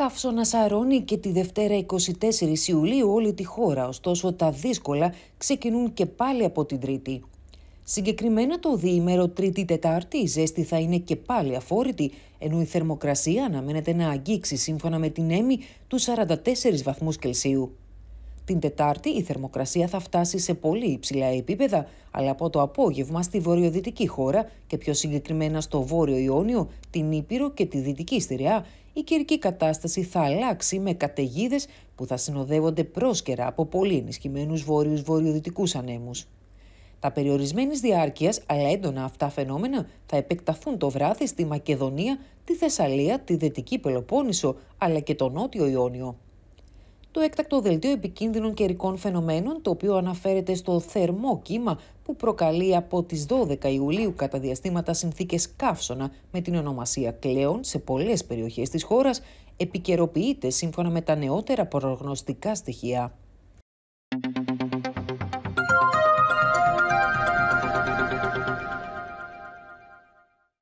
Καύσωνα σαρώνει και τη Δευτέρα 24 Ιουλίου όλη τη χώρα, ωστόσο τα δύσκολα ξεκινούν και πάλι από την Τρίτη. Συγκεκριμένα το διήμερο Τρίτη-Τετάρτη η ζέστη θα είναι και πάλι αφόρητη, ενώ η θερμοκρασία αναμένεται να αγγίξει σύμφωνα με την έμι του 44 βαθμούς Κελσίου. Την Τετάρτη η θερμοκρασία θα φτάσει σε πολύ υψηλά επίπεδα, αλλά από το απόγευμα στη βορειοδυτική χώρα και πιο συγκεκριμένα στο βόρειο Ιόνιο, την Ήπειρο και τη δυτική Στηριά η καιρική κατάσταση θα αλλάξει με καταιγίδες που θα συνοδεύονται πρόσκαιρα από πολύ ενισχυμένους βόρειους βορειοδυτικούς ανέμους. Τα περιορισμένης διάρκειας αλλά έντονα αυτά φαινόμενα θα επεκταθούν το βράδυ στη Μακεδονία, τη Θεσσαλία, τη Δυτική Πελοπόννησο αλλά και το Νότιο Ιόνιο το έκτακτο δελτίο επικίνδυνων καιρικών φαινομένων, το οποίο αναφέρεται στο θερμό κύμα που προκαλεί από τις 12 Ιουλίου κατά διαστήματα συνθήκες καύσωνα με την ονομασία κλέον σε πολλές περιοχές της χώρας, επικαιροποιείται σύμφωνα με τα νεότερα προγνωστικά στοιχεία.